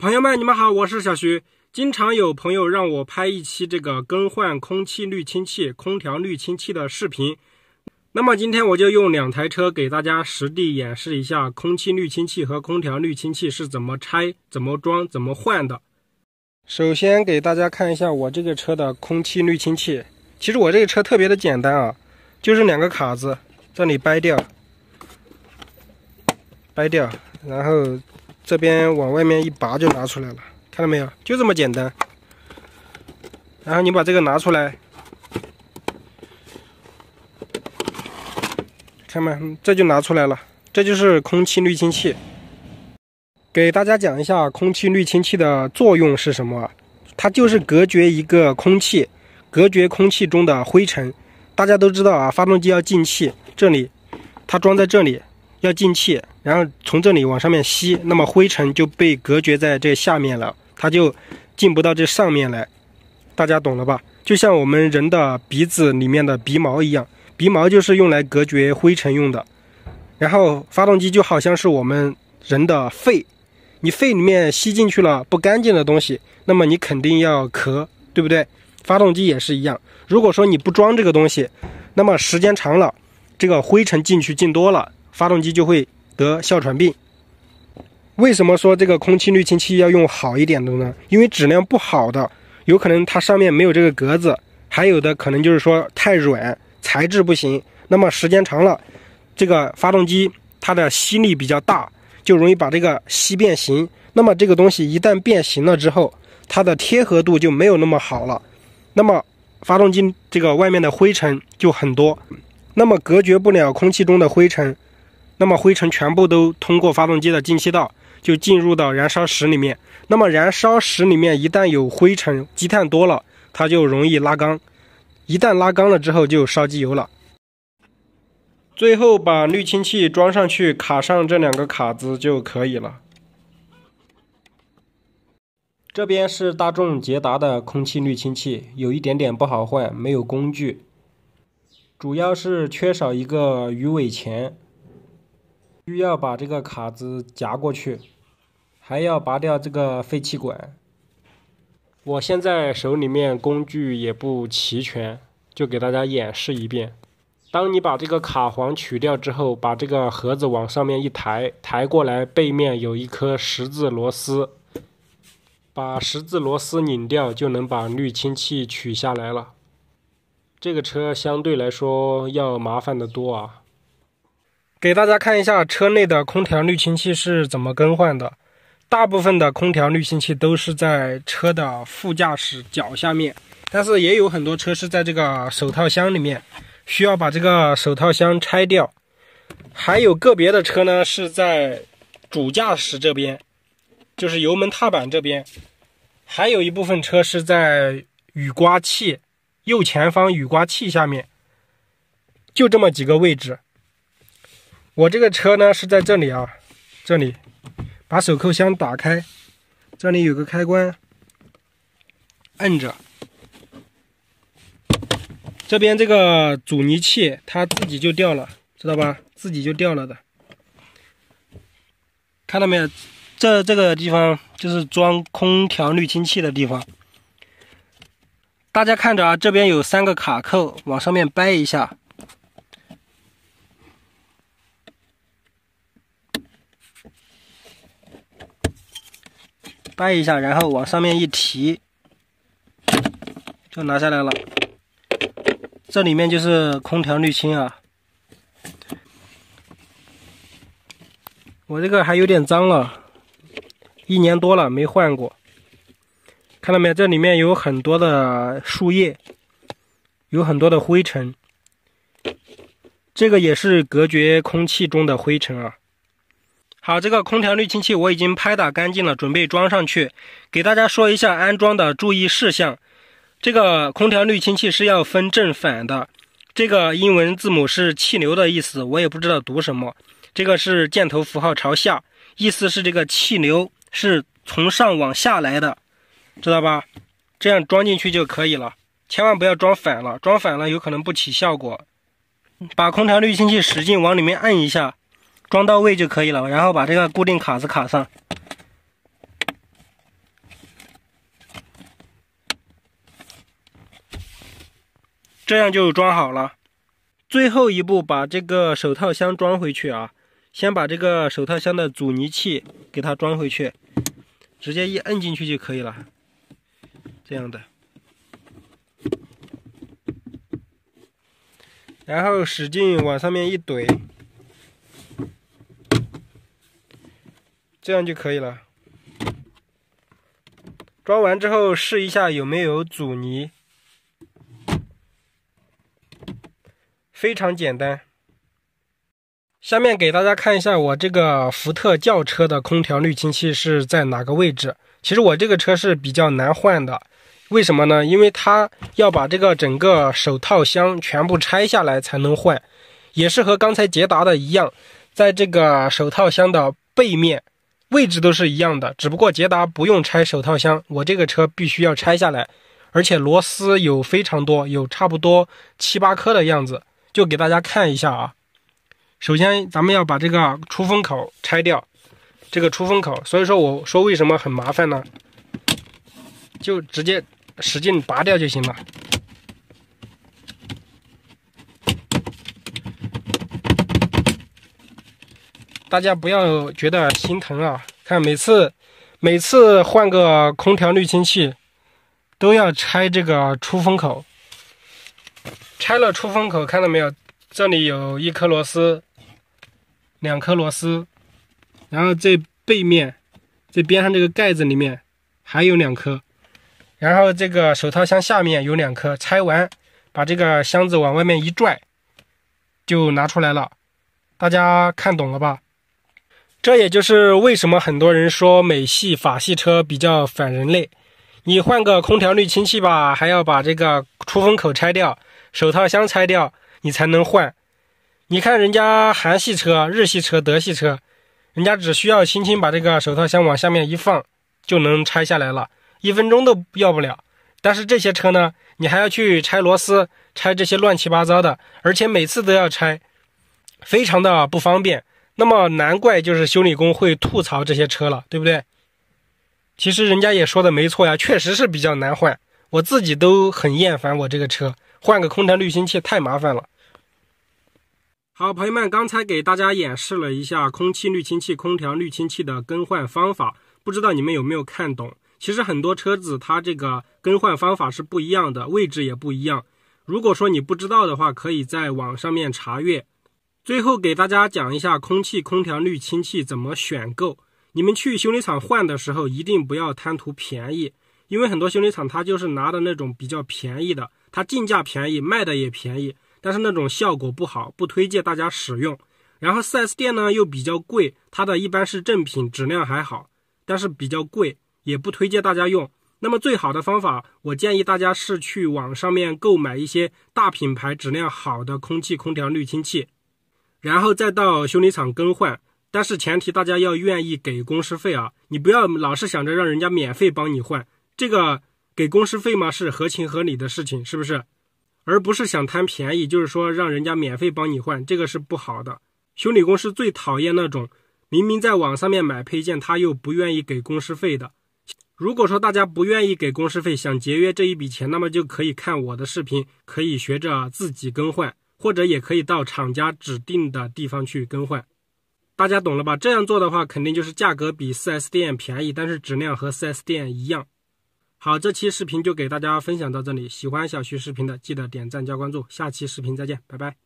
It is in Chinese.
朋友们，你们好，我是小徐。经常有朋友让我拍一期这个更换空气滤清器、空调滤清器的视频，那么今天我就用两台车给大家实地演示一下空气滤清器和空调滤清器是怎么拆、怎么装、怎么换的。首先给大家看一下我这个车的空气滤清器，其实我这个车特别的简单啊，就是两个卡子，这里掰掉，掰掉，然后。这边往外面一拔就拿出来了，看到没有？就这么简单。然后你把这个拿出来，看嘛，这就拿出来了。这就是空气滤清器。给大家讲一下空气滤清器的作用是什么？它就是隔绝一个空气，隔绝空气中的灰尘。大家都知道啊，发动机要进气，这里它装在这里。要进气，然后从这里往上面吸，那么灰尘就被隔绝在这下面了，它就进不到这上面来。大家懂了吧？就像我们人的鼻子里面的鼻毛一样，鼻毛就是用来隔绝灰尘用的。然后发动机就好像是我们人的肺，你肺里面吸进去了不干净的东西，那么你肯定要咳，对不对？发动机也是一样。如果说你不装这个东西，那么时间长了，这个灰尘进去进多了。发动机就会得哮喘病。为什么说这个空气滤清器要用好一点的呢？因为质量不好的，有可能它上面没有这个格子，还有的可能就是说太软，材质不行。那么时间长了，这个发动机它的吸力比较大，就容易把这个吸变形。那么这个东西一旦变形了之后，它的贴合度就没有那么好了。那么发动机这个外面的灰尘就很多，那么隔绝不了空气中的灰尘。那么灰尘全部都通过发动机的进气道就进入到燃烧室里面。那么燃烧室里面一旦有灰尘积碳多了，它就容易拉缸。一旦拉缸了之后就烧机油了。最后把滤清器装上去，卡上这两个卡子就可以了。这边是大众捷达的空气滤清器，有一点点不好换，没有工具，主要是缺少一个鱼尾钳。需要把这个卡子夹过去，还要拔掉这个废气管。我现在手里面工具也不齐全，就给大家演示一遍。当你把这个卡簧取掉之后，把这个盒子往上面一抬，抬过来背面有一颗十字螺丝，把十字螺丝拧掉就能把滤清器取下来了。这个车相对来说要麻烦的多啊。给大家看一下车内的空调滤清器是怎么更换的。大部分的空调滤清器都是在车的副驾驶脚下面，但是也有很多车是在这个手套箱里面，需要把这个手套箱拆掉。还有个别的车呢是在主驾驶这边，就是油门踏板这边。还有一部分车是在雨刮器右前方雨刮器下面，就这么几个位置。我这个车呢是在这里啊，这里把手扣箱打开，这里有个开关，摁着。这边这个阻尼器它自己就掉了，知道吧？自己就掉了的。看到没有？这这个地方就是装空调滤清器的地方。大家看着啊，这边有三个卡扣，往上面掰一下。掰一下，然后往上面一提，就拿下来了。这里面就是空调滤清啊。我这个还有点脏了，一年多了没换过。看到没有？这里面有很多的树叶，有很多的灰尘。这个也是隔绝空气中的灰尘啊。好，这个空调滤清器我已经拍打干净了，准备装上去。给大家说一下安装的注意事项。这个空调滤清器是要分正反的。这个英文字母是气流的意思，我也不知道读什么。这个是箭头符号朝下，意思是这个气流是从上往下来的，知道吧？这样装进去就可以了，千万不要装反了。装反了有可能不起效果。把空调滤清器使劲往里面按一下。装到位就可以了，然后把这个固定卡子卡上，这样就装好了。最后一步，把这个手套箱装回去啊！先把这个手套箱的阻尼器给它装回去，直接一摁进去就可以了，这样的。然后使劲往上面一怼。这样就可以了。装完之后试一下有没有阻尼，非常简单。下面给大家看一下我这个福特轿车的空调滤清器是在哪个位置。其实我这个车是比较难换的，为什么呢？因为它要把这个整个手套箱全部拆下来才能换，也是和刚才捷达的一样，在这个手套箱的背面。位置都是一样的，只不过捷达不用拆手套箱，我这个车必须要拆下来，而且螺丝有非常多，有差不多七八颗的样子，就给大家看一下啊。首先，咱们要把这个出风口拆掉，这个出风口，所以说我说为什么很麻烦呢？就直接使劲拔掉就行了。大家不要觉得心疼啊！看每次，每次换个空调滤清器，都要拆这个出风口。拆了出风口，看到没有？这里有一颗螺丝，两颗螺丝。然后这背面，这边上这个盖子里面还有两颗。然后这个手套箱下面有两颗。拆完，把这个箱子往外面一拽，就拿出来了。大家看懂了吧？这也就是为什么很多人说美系、法系车比较反人类。你换个空调滤清器吧，还要把这个出风口拆掉、手套箱拆掉，你才能换。你看人家韩系车、日系车、德系车，人家只需要轻轻把这个手套箱往下面一放，就能拆下来了，一分钟都要不了。但是这些车呢，你还要去拆螺丝、拆这些乱七八糟的，而且每次都要拆，非常的不方便。那么难怪就是修理工会吐槽这些车了，对不对？其实人家也说的没错呀，确实是比较难换，我自己都很厌烦我这个车，换个空调滤清器太麻烦了。好，朋友们，刚才给大家演示了一下空气滤清器、空调滤清器的更换方法，不知道你们有没有看懂？其实很多车子它这个更换方法是不一样的，位置也不一样。如果说你不知道的话，可以在网上面查阅。最后给大家讲一下空气空调滤清器怎么选购。你们去修理厂换的时候，一定不要贪图便宜，因为很多修理厂它就是拿的那种比较便宜的，它进价便宜，卖的也便宜，但是那种效果不好，不推荐大家使用。然后四 S 店呢又比较贵，它的一般是正品，质量还好，但是比较贵，也不推荐大家用。那么最好的方法，我建议大家是去网上面购买一些大品牌、质量好的空气空调滤清器。然后再到修理厂更换，但是前提大家要愿意给工时费啊，你不要老是想着让人家免费帮你换，这个给工时费嘛是合情合理的事情，是不是？而不是想贪便宜，就是说让人家免费帮你换，这个是不好的。修理公司最讨厌那种明明在网上面买配件，他又不愿意给工时费的。如果说大家不愿意给工时费，想节约这一笔钱，那么就可以看我的视频，可以学着自己更换。或者也可以到厂家指定的地方去更换，大家懂了吧？这样做的话，肯定就是价格比 4S 店便宜，但是质量和 4S 店一样。好，这期视频就给大家分享到这里。喜欢小徐视频的，记得点赞加关注，下期视频再见，拜拜。